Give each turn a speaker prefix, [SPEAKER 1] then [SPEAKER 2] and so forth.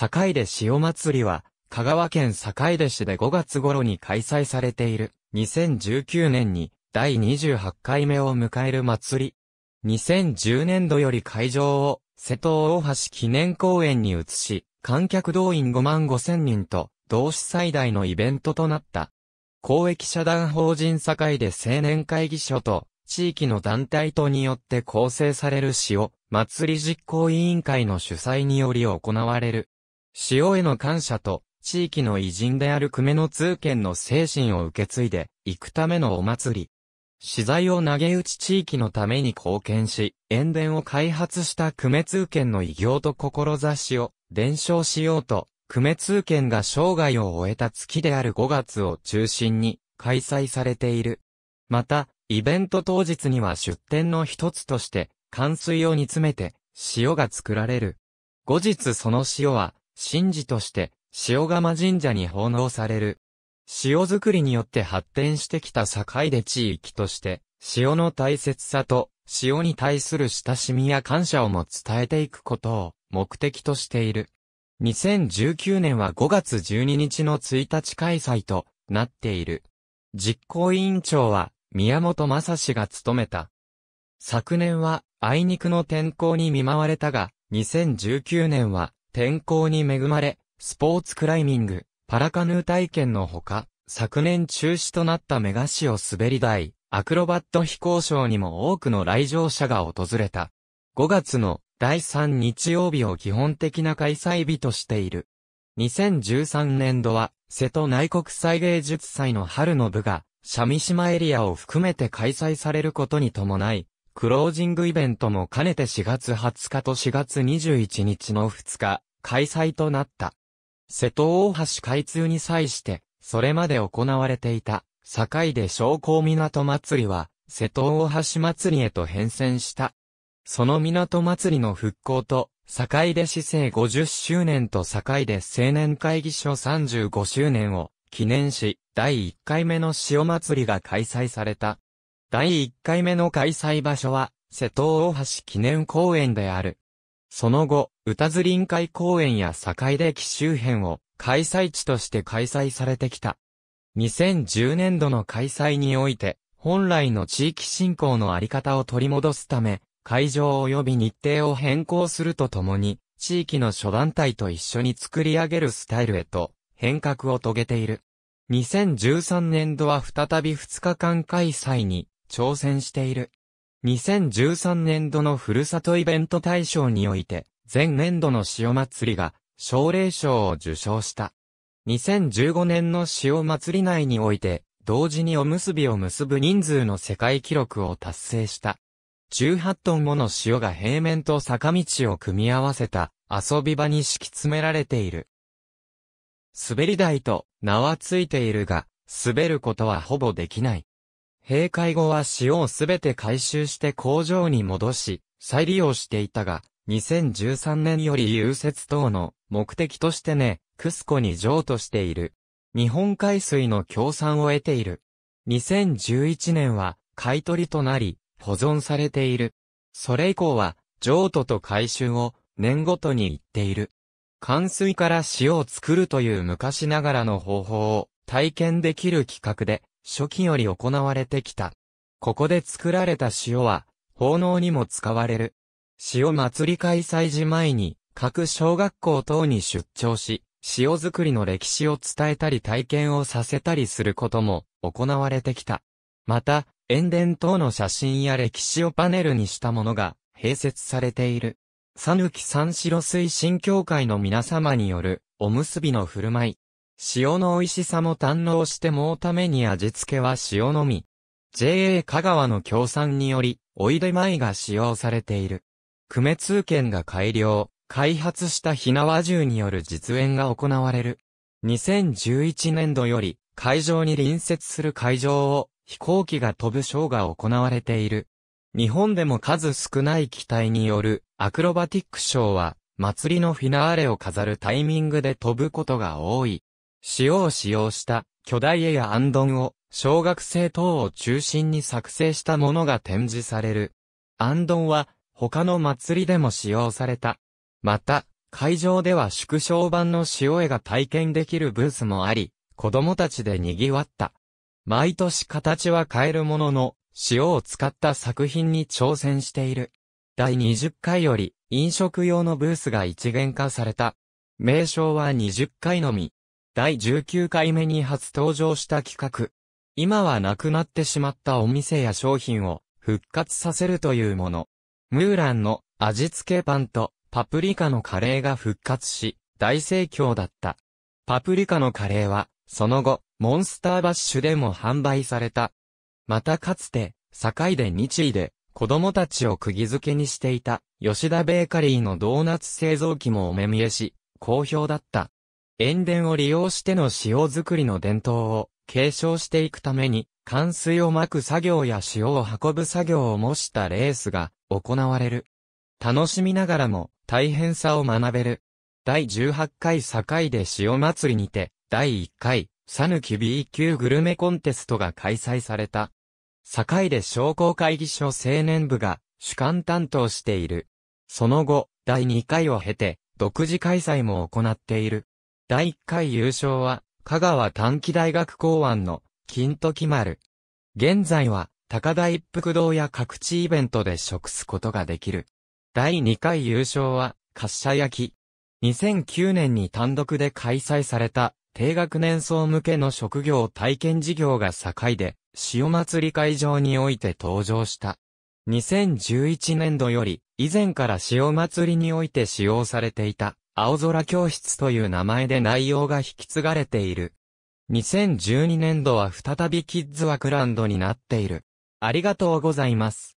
[SPEAKER 1] 坂出潮祭りは、香川県坂出市で5月頃に開催されている。2019年に第28回目を迎える祭り。2010年度より会場を瀬戸大橋記念公園に移し、観客動員5万5千人と、同市最大のイベントとなった。公益社団法人境で青年会議所と、地域の団体とによって構成される市を、祭り実行委員会の主催により行われる。塩への感謝と、地域の偉人である久米の通県の精神を受け継いで、行くためのお祭り。資材を投げ打ち地域のために貢献し、塩田を開発した久米通県の偉業と志を伝承しようと、久米通県が生涯を終えた月である5月を中心に開催されている。また、イベント当日には出店の一つとして、寒水を煮詰めて、塩が作られる。後日その塩は、神事として、塩釜神社に奉納される。塩作りによって発展してきた境で地域として、塩の大切さと、塩に対する親しみや感謝をも伝えていくことを目的としている。2019年は5月12日の1日開催となっている。実行委員長は宮本正氏が務めた。昨年はあいにくの天候に見舞われたが、2019年は天候に恵まれ、スポーツクライミング、パラカヌー体験のほか、昨年中止となったメガシオ滑り台、アクロバット飛行ショーにも多くの来場者が訪れた。5月の第3日曜日を基本的な開催日としている。2013年度は、瀬戸内国際芸術祭の春の部が、三島エリアを含めて開催されることに伴い、クロージングイベントも兼ねて4月20日と4月21日の2日、開催となった。瀬戸大橋開通に際して、それまで行われていた、堺で商工港祭りは、瀬戸大橋祭りへと変遷した。その港祭りの復興と、堺で市政50周年と堺で青年会議所35周年を記念し、第1回目の潮祭りが開催された。第1回目の開催場所は、瀬戸大橋記念公園である。その後、歌津臨海公園や境出駅周辺を開催地として開催されてきた。2010年度の開催において、本来の地域振興のあり方を取り戻すため、会場及び日程を変更するとともに、地域の諸団体と一緒に作り上げるスタイルへと変革を遂げている。2013年度は再び2日間開催に挑戦している。2013年度のふるさとイベント大賞において、前年度の塩祭りが、奨励賞を受賞した。2015年の塩祭り内において、同時におむすびを結ぶ人数の世界記録を達成した。18トンもの塩が平面と坂道を組み合わせた遊び場に敷き詰められている。滑り台と名はついているが、滑ることはほぼできない。閉会後は塩をすべて回収して工場に戻し、再利用していたが、2013年より融雪等の目的としてね、クスコに譲渡している。日本海水の協賛を得ている。2011年は買取となり、保存されている。それ以降は、譲渡と回収を年ごとに行っている。寒水から塩を作るという昔ながらの方法を体験できる企画で、初期より行われてきた。ここで作られた塩は、奉納にも使われる。塩祭り開催時前に、各小学校等に出張し、塩作りの歴史を伝えたり体験をさせたりすることも行われてきた。また、塩田等の写真や歴史をパネルにしたものが併設されている。さぬき三白水新協会の皆様によるおむすびの振る舞い。塩の美味しさも堪能してもうために味付けは塩のみ。JA 香川の協賛により、おいでまいが使用されている。久米通県が改良、開発した火縄銃による実演が行われる。2011年度より、会場に隣接する会場を飛行機が飛ぶショーが行われている。日本でも数少ない機体によるアクロバティックショーは、祭りのフィナーレを飾るタイミングで飛ぶことが多い。塩を使用した巨大絵やアンドンを小学生等を中心に作成したものが展示される。アンドンは他の祭りでも使用された。また、会場では縮小版の塩絵が体験できるブースもあり、子供たちで賑わった。毎年形は変えるものの、塩を使った作品に挑戦している。第20回より飲食用のブースが一元化された。名称は20回のみ。第19回目に初登場した企画。今はなくなってしまったお店や商品を復活させるというもの。ムーランの味付けパンとパプリカのカレーが復活し、大盛況だった。パプリカのカレーは、その後、モンスターバッシュでも販売された。またかつて、堺で日位で、子供たちを釘付けにしていた、吉田ベーカリーのドーナツ製造機もお目見えし、好評だった。塩田を利用しての塩作りの伝統を継承していくために、乾水をまく作業や塩を運ぶ作業を模したレースが行われる。楽しみながらも大変さを学べる。第18回堺で塩祭りにて、第1回、サヌキ B 級グルメコンテストが開催された。堺で商工会議所青年部が主管担当している。その後、第2回を経て、独自開催も行っている。第1回優勝は、香川短期大学公安の、金時丸。現在は、高田一服堂や各地イベントで食すことができる。第2回優勝は、滑車焼き。2009年に単独で開催された、低学年層向けの職業体験事業が境で、潮祭り会場において登場した。2011年度より、以前から潮祭りにおいて使用されていた、青空教室という名前で内容が引き継がれている。2012年度は再びキッズワクランドになっている。ありがとうございます。